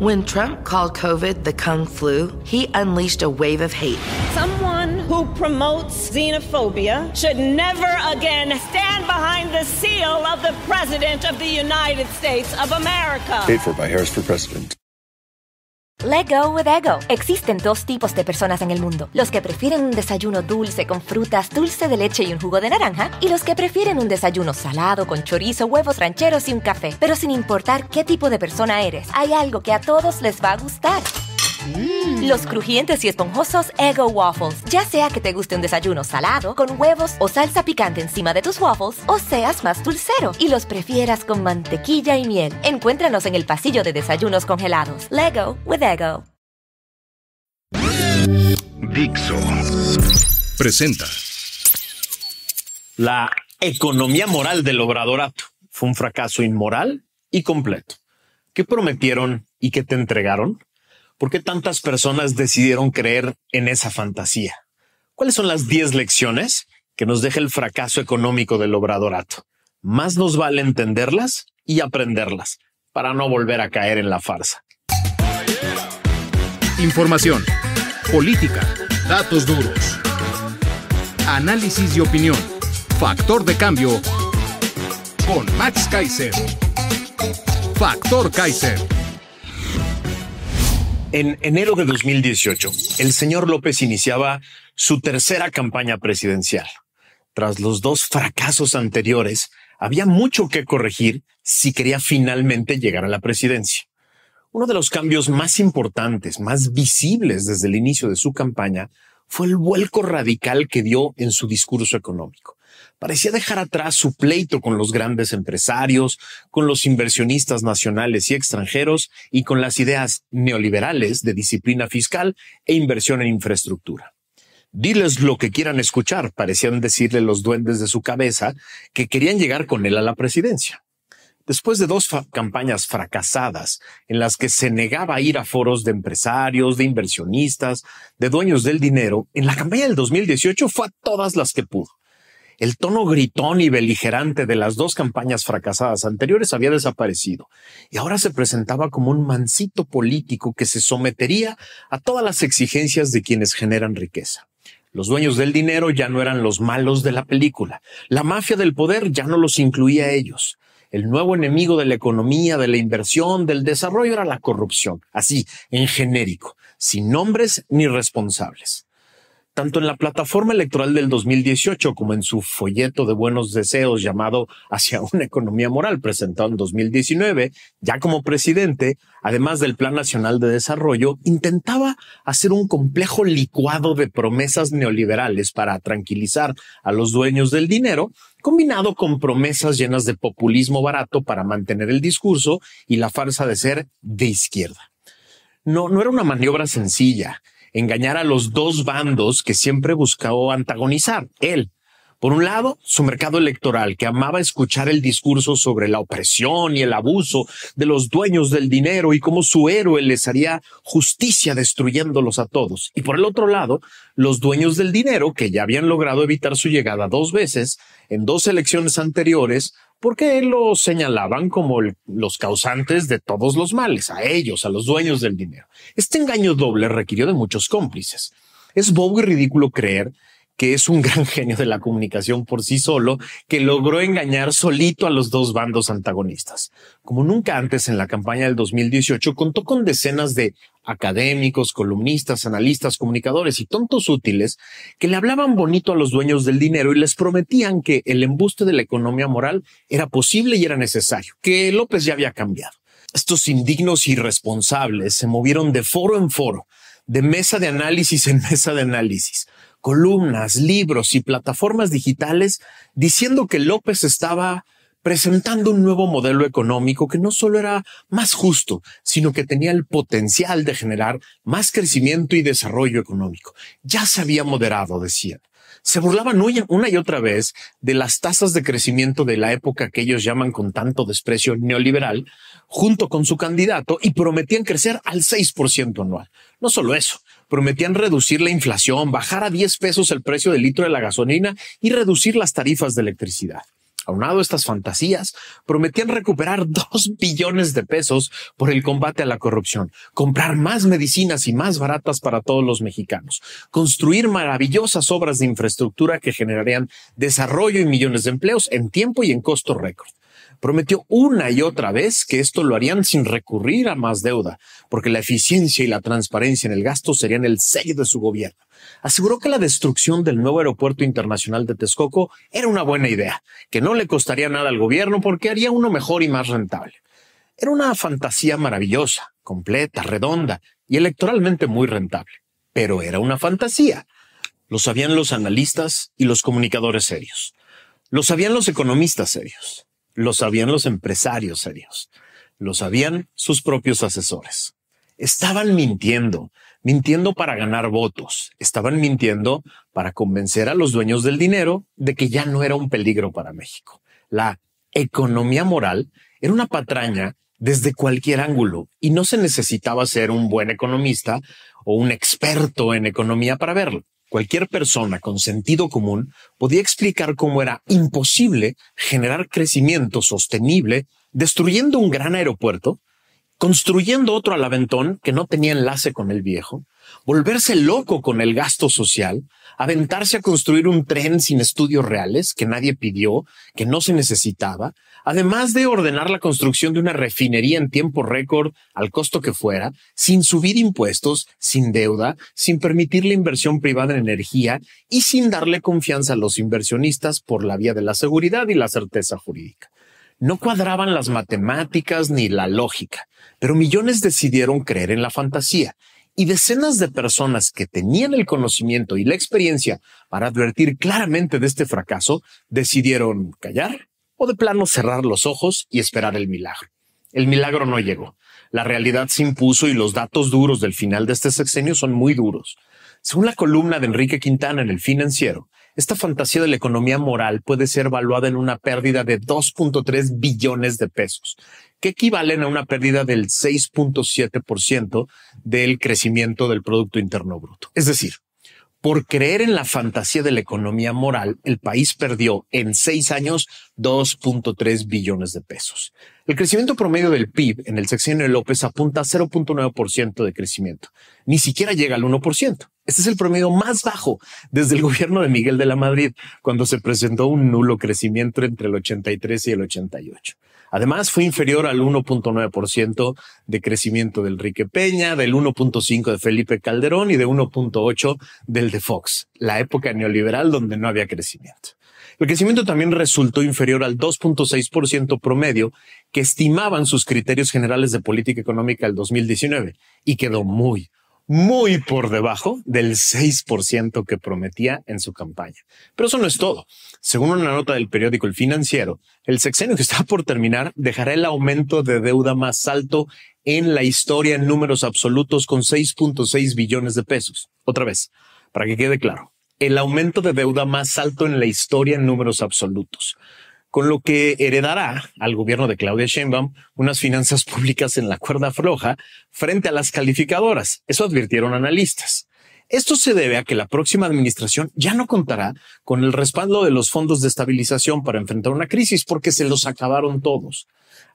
When Trump called COVID the Kung Flu, he unleashed a wave of hate. Someone who promotes xenophobia should never again stand behind the seal of the President of the United States of America. Paid for by Harris for President. Let go with ego. Existen dos tipos de personas en el mundo: los que prefieren un desayuno dulce con frutas, dulce de leche y un jugo de naranja, y los que prefieren un desayuno salado con chorizo, huevos rancheros y un café. Pero sin importar qué tipo de persona eres, hay algo que a todos les va a gustar. Mm. Los crujientes y esponjosos Ego Waffles. Ya sea que te guste un desayuno salado, con huevos o salsa picante encima de tus waffles, o seas más dulcero y los prefieras con mantequilla y miel. Encuéntranos en el pasillo de desayunos congelados. Lego with Ego. Dixo presenta La economía moral del obradorato. Fue un fracaso inmoral y completo. ¿Qué prometieron y qué te entregaron? ¿Por qué tantas personas decidieron creer en esa fantasía? ¿Cuáles son las 10 lecciones que nos deja el fracaso económico del obradorato? Más nos vale entenderlas y aprenderlas para no volver a caer en la farsa. Información, política, datos duros, análisis y opinión. Factor de cambio con Max Kaiser. Factor Kaiser. En enero de 2018, el señor López iniciaba su tercera campaña presidencial. Tras los dos fracasos anteriores, había mucho que corregir si quería finalmente llegar a la presidencia. Uno de los cambios más importantes, más visibles desde el inicio de su campaña, fue el vuelco radical que dio en su discurso económico parecía dejar atrás su pleito con los grandes empresarios, con los inversionistas nacionales y extranjeros y con las ideas neoliberales de disciplina fiscal e inversión en infraestructura. Diles lo que quieran escuchar, parecían decirle los duendes de su cabeza que querían llegar con él a la presidencia. Después de dos campañas fracasadas en las que se negaba a ir a foros de empresarios, de inversionistas, de dueños del dinero, en la campaña del 2018 fue a todas las que pudo el tono gritón y beligerante de las dos campañas fracasadas anteriores había desaparecido y ahora se presentaba como un mansito político que se sometería a todas las exigencias de quienes generan riqueza. Los dueños del dinero ya no eran los malos de la película. La mafia del poder ya no los incluía a ellos. El nuevo enemigo de la economía, de la inversión, del desarrollo era la corrupción, así, en genérico, sin nombres ni responsables. Tanto en la plataforma electoral del 2018 como en su folleto de buenos deseos llamado Hacia una economía moral, presentado en 2019, ya como presidente, además del Plan Nacional de Desarrollo, intentaba hacer un complejo licuado de promesas neoliberales para tranquilizar a los dueños del dinero, combinado con promesas llenas de populismo barato para mantener el discurso y la farsa de ser de izquierda. No, no era una maniobra sencilla engañar a los dos bandos que siempre buscó antagonizar. Él, por un lado, su mercado electoral, que amaba escuchar el discurso sobre la opresión y el abuso de los dueños del dinero y cómo su héroe les haría justicia destruyéndolos a todos. Y por el otro lado, los dueños del dinero, que ya habían logrado evitar su llegada dos veces en dos elecciones anteriores, porque lo señalaban como los causantes de todos los males, a ellos, a los dueños del dinero. Este engaño doble requirió de muchos cómplices. Es bobo y ridículo creer que es un gran genio de la comunicación por sí solo, que logró engañar solito a los dos bandos antagonistas. Como nunca antes en la campaña del 2018, contó con decenas de académicos, columnistas, analistas, comunicadores y tontos útiles que le hablaban bonito a los dueños del dinero y les prometían que el embuste de la economía moral era posible y era necesario, que López ya había cambiado. Estos indignos irresponsables se movieron de foro en foro, de mesa de análisis en mesa de análisis, columnas, libros y plataformas digitales diciendo que López estaba presentando un nuevo modelo económico que no solo era más justo, sino que tenía el potencial de generar más crecimiento y desarrollo económico. Ya se había moderado, decía. Se burlaban una y otra vez de las tasas de crecimiento de la época que ellos llaman con tanto desprecio neoliberal, junto con su candidato, y prometían crecer al 6% anual. No solo eso, prometían reducir la inflación, bajar a 10 pesos el precio del litro de la gasolina y reducir las tarifas de electricidad. Aunado a estas fantasías, prometían recuperar dos billones de pesos por el combate a la corrupción, comprar más medicinas y más baratas para todos los mexicanos, construir maravillosas obras de infraestructura que generarían desarrollo y millones de empleos en tiempo y en costo récord prometió una y otra vez que esto lo harían sin recurrir a más deuda, porque la eficiencia y la transparencia en el gasto serían el sello de su gobierno. Aseguró que la destrucción del nuevo aeropuerto internacional de Texcoco era una buena idea, que no le costaría nada al gobierno porque haría uno mejor y más rentable. Era una fantasía maravillosa, completa, redonda y electoralmente muy rentable, pero era una fantasía. Lo sabían los analistas y los comunicadores serios. Lo sabían los economistas serios lo sabían los empresarios serios, eh, lo sabían sus propios asesores. Estaban mintiendo, mintiendo para ganar votos, estaban mintiendo para convencer a los dueños del dinero de que ya no era un peligro para México. La economía moral era una patraña desde cualquier ángulo y no se necesitaba ser un buen economista o un experto en economía para verlo cualquier persona con sentido común podía explicar cómo era imposible generar crecimiento sostenible destruyendo un gran aeropuerto, construyendo otro al aventón que no tenía enlace con el viejo, volverse loco con el gasto social, aventarse a construir un tren sin estudios reales que nadie pidió, que no se necesitaba, además de ordenar la construcción de una refinería en tiempo récord al costo que fuera, sin subir impuestos, sin deuda, sin permitir la inversión privada en energía y sin darle confianza a los inversionistas por la vía de la seguridad y la certeza jurídica. No cuadraban las matemáticas ni la lógica, pero millones decidieron creer en la fantasía y decenas de personas que tenían el conocimiento y la experiencia para advertir claramente de este fracaso decidieron callar o de plano cerrar los ojos y esperar el milagro. El milagro no llegó. La realidad se impuso y los datos duros del final de este sexenio son muy duros. Según la columna de Enrique Quintana en El Financiero, esta fantasía de la economía moral puede ser evaluada en una pérdida de 2.3 billones de pesos, que equivalen a una pérdida del 6.7% del crecimiento del Producto Interno Bruto. Es decir, por creer en la fantasía de la economía moral, el país perdió en seis años 2.3 billones de pesos. El crecimiento promedio del PIB en el sexenio de López apunta a 0.9% de crecimiento. Ni siquiera llega al 1%. Este es el promedio más bajo desde el gobierno de Miguel de la Madrid, cuando se presentó un nulo crecimiento entre el 83 y el 88. Además, fue inferior al 1.9% de crecimiento de Enrique Peña, del 1.5% de Felipe Calderón y de 1.8% del de Fox, la época neoliberal donde no había crecimiento. El crecimiento también resultó inferior al 2.6% promedio que estimaban sus criterios generales de política económica el 2019 y quedó muy, muy por debajo del 6% que prometía en su campaña. Pero eso no es todo. Según una nota del periódico El Financiero, el sexenio que está por terminar dejará el aumento de deuda más alto en la historia en números absolutos con 6.6 billones de pesos. Otra vez, para que quede claro, el aumento de deuda más alto en la historia en números absolutos, con lo que heredará al gobierno de Claudia Sheinbaum unas finanzas públicas en la cuerda floja frente a las calificadoras. Eso advirtieron analistas. Esto se debe a que la próxima administración ya no contará con el respaldo de los fondos de estabilización para enfrentar una crisis porque se los acabaron todos.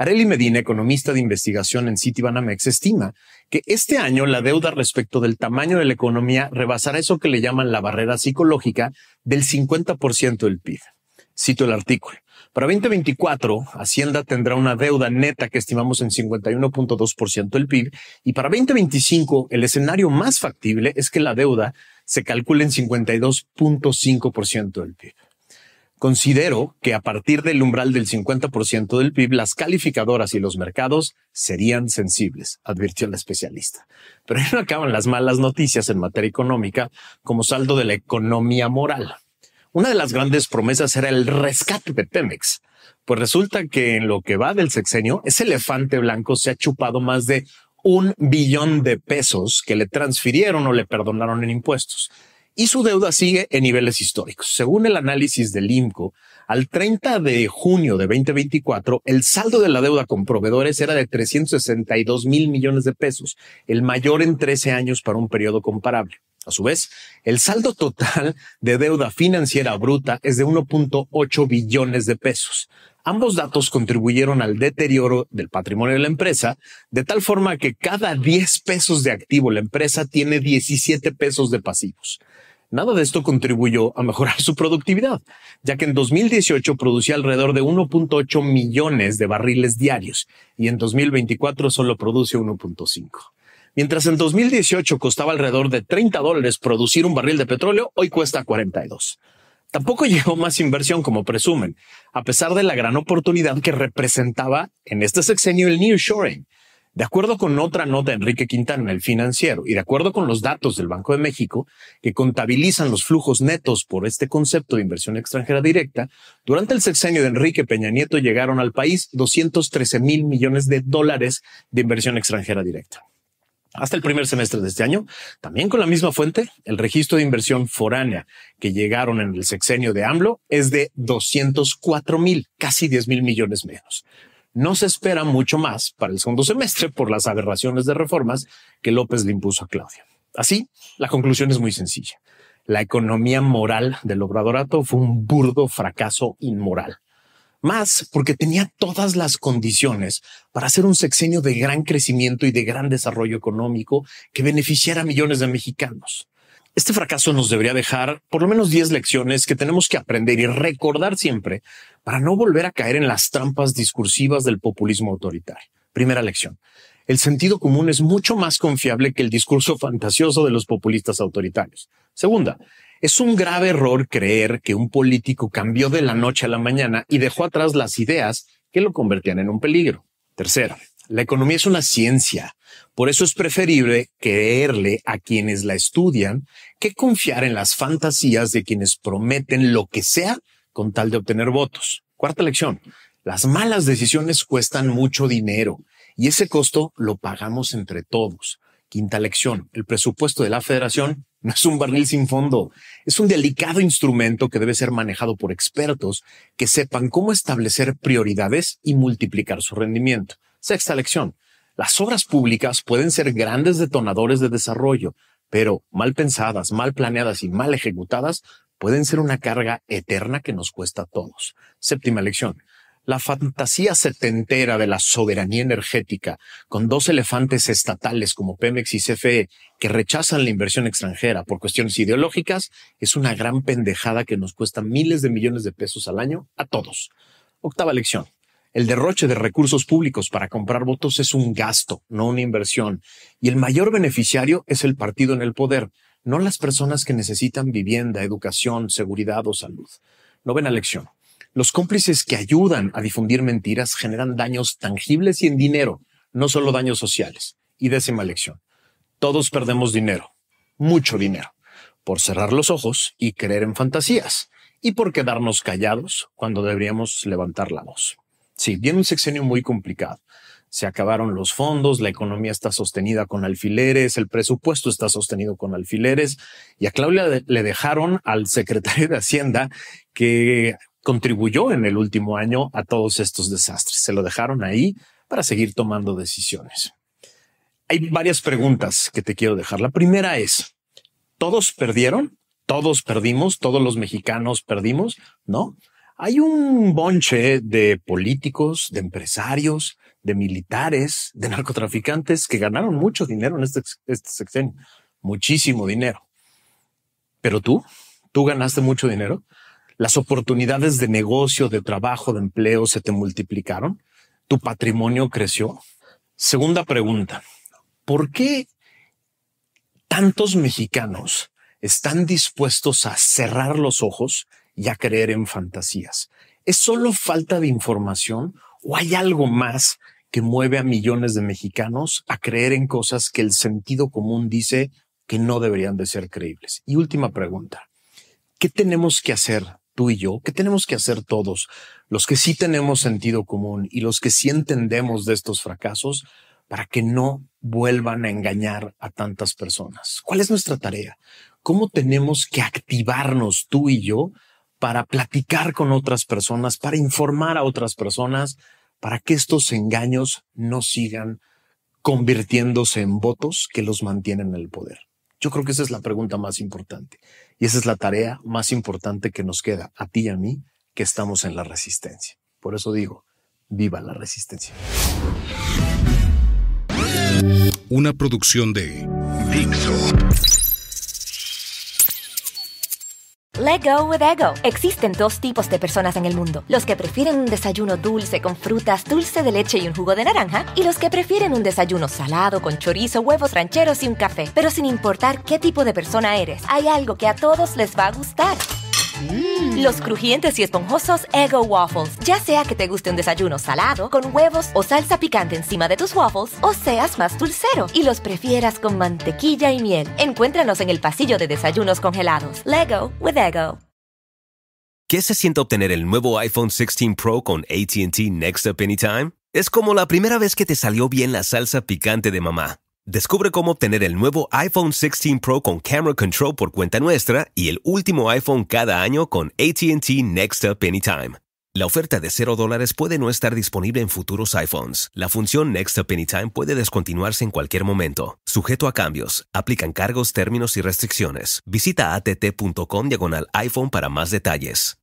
Areli Medina, economista de investigación en Citibanamex, estima que este año la deuda respecto del tamaño de la economía rebasará eso que le llaman la barrera psicológica del 50% del PIB. Cito el artículo. Para 2024, Hacienda tendrá una deuda neta que estimamos en 51.2% del PIB y para 2025 el escenario más factible es que la deuda se calcule en 52.5% del PIB. Considero que a partir del umbral del 50% del PIB, las calificadoras y los mercados serían sensibles, advirtió la especialista. Pero ahí no acaban las malas noticias en materia económica como saldo de la economía moral. Una de las grandes promesas era el rescate de Pemex. Pues resulta que en lo que va del sexenio, ese elefante blanco se ha chupado más de un billón de pesos que le transfirieron o le perdonaron en impuestos y su deuda sigue en niveles históricos. Según el análisis del IMCO, al 30 de junio de 2024, el saldo de la deuda con proveedores era de 362 mil millones de pesos, el mayor en 13 años para un periodo comparable. A su vez, el saldo total de deuda financiera bruta es de 1.8 billones de pesos, Ambos datos contribuyeron al deterioro del patrimonio de la empresa, de tal forma que cada 10 pesos de activo la empresa tiene 17 pesos de pasivos. Nada de esto contribuyó a mejorar su productividad, ya que en 2018 producía alrededor de 1.8 millones de barriles diarios y en 2024 solo produce 1.5. Mientras en 2018 costaba alrededor de 30 dólares producir un barril de petróleo, hoy cuesta 42. Tampoco llegó más inversión como presumen, a pesar de la gran oportunidad que representaba en este sexenio el nearshoring. De acuerdo con otra nota de Enrique Quintana, el financiero, y de acuerdo con los datos del Banco de México, que contabilizan los flujos netos por este concepto de inversión extranjera directa, durante el sexenio de Enrique Peña Nieto llegaron al país 213 mil millones de dólares de inversión extranjera directa hasta el primer semestre de este año, también con la misma fuente, el registro de inversión foránea que llegaron en el sexenio de AMLO es de 204 mil, casi 10 mil millones menos. No se espera mucho más para el segundo semestre por las aberraciones de reformas que López le impuso a Claudia. Así, la conclusión es muy sencilla. La economía moral del obradorato fue un burdo fracaso inmoral más porque tenía todas las condiciones para hacer un sexenio de gran crecimiento y de gran desarrollo económico que beneficiara a millones de mexicanos. Este fracaso nos debería dejar por lo menos 10 lecciones que tenemos que aprender y recordar siempre para no volver a caer en las trampas discursivas del populismo autoritario. Primera lección. El sentido común es mucho más confiable que el discurso fantasioso de los populistas autoritarios. Segunda, es un grave error creer que un político cambió de la noche a la mañana y dejó atrás las ideas que lo convertían en un peligro. Tercero, la economía es una ciencia. Por eso es preferible creerle a quienes la estudian que confiar en las fantasías de quienes prometen lo que sea con tal de obtener votos. Cuarta lección, las malas decisiones cuestan mucho dinero y ese costo lo pagamos entre todos. Quinta lección, el presupuesto de la federación no es un barril sin fondo, es un delicado instrumento que debe ser manejado por expertos que sepan cómo establecer prioridades y multiplicar su rendimiento. Sexta lección, las obras públicas pueden ser grandes detonadores de desarrollo, pero mal pensadas, mal planeadas y mal ejecutadas pueden ser una carga eterna que nos cuesta a todos. Séptima lección, la fantasía setentera de la soberanía energética, con dos elefantes estatales como Pemex y CFE que rechazan la inversión extranjera por cuestiones ideológicas, es una gran pendejada que nos cuesta miles de millones de pesos al año a todos. Octava lección. El derroche de recursos públicos para comprar votos es un gasto, no una inversión. Y el mayor beneficiario es el partido en el poder, no las personas que necesitan vivienda, educación, seguridad o salud. Novena lección. Los cómplices que ayudan a difundir mentiras generan daños tangibles y en dinero, no solo daños sociales. Y décima lección. Todos perdemos dinero, mucho dinero, por cerrar los ojos y creer en fantasías y por quedarnos callados cuando deberíamos levantar la voz. Sí, viene un sexenio muy complicado. Se acabaron los fondos, la economía está sostenida con alfileres, el presupuesto está sostenido con alfileres y a Claudia le dejaron al secretario de Hacienda que contribuyó en el último año a todos estos desastres. Se lo dejaron ahí para seguir tomando decisiones. Hay varias preguntas que te quiero dejar. La primera es, ¿todos perdieron? ¿Todos perdimos? ¿Todos los mexicanos perdimos? No. Hay un bonche de políticos, de empresarios, de militares, de narcotraficantes que ganaron mucho dinero en este, este sexenio. Muchísimo dinero. Pero tú, tú ganaste mucho dinero las oportunidades de negocio, de trabajo, de empleo se te multiplicaron, tu patrimonio creció. Segunda pregunta, ¿por qué tantos mexicanos están dispuestos a cerrar los ojos y a creer en fantasías? ¿Es solo falta de información o hay algo más que mueve a millones de mexicanos a creer en cosas que el sentido común dice que no deberían de ser creíbles? Y última pregunta, ¿qué tenemos que hacer tú y yo, ¿qué tenemos que hacer todos? Los que sí tenemos sentido común y los que sí entendemos de estos fracasos para que no vuelvan a engañar a tantas personas. ¿Cuál es nuestra tarea? ¿Cómo tenemos que activarnos tú y yo para platicar con otras personas, para informar a otras personas, para que estos engaños no sigan convirtiéndose en votos que los mantienen en el poder? Yo creo que esa es la pregunta más importante y esa es la tarea más importante que nos queda a ti y a mí que estamos en la resistencia. Por eso digo, viva la resistencia. Una producción de Let Go with Ego. Existen dos tipos de personas en el mundo: los que prefieren un desayuno dulce con frutas, dulce de leche y un jugo de naranja, y los que prefieren un desayuno salado con chorizo, huevos rancheros y un café. Pero sin importar qué tipo de persona eres, hay algo que a todos les va a gustar. Mm. Los crujientes y esponjosos Ego Waffles. Ya sea que te guste un desayuno salado, con huevos o salsa picante encima de tus waffles, o seas más dulcero y los prefieras con mantequilla y miel. Encuéntranos en el pasillo de desayunos congelados. Lego with Ego. ¿Qué se siente obtener el nuevo iPhone 16 Pro con ATT Next Up Anytime? Es como la primera vez que te salió bien la salsa picante de mamá. Descubre cómo obtener el nuevo iPhone 16 Pro con Camera Control por cuenta nuestra y el último iPhone cada año con ATT Next Up Anytime. La oferta de 0 dólares puede no estar disponible en futuros iPhones. La función Next Up Anytime puede descontinuarse en cualquier momento. Sujeto a cambios. Aplican cargos, términos y restricciones. Visita att.com diagonal iPhone para más detalles.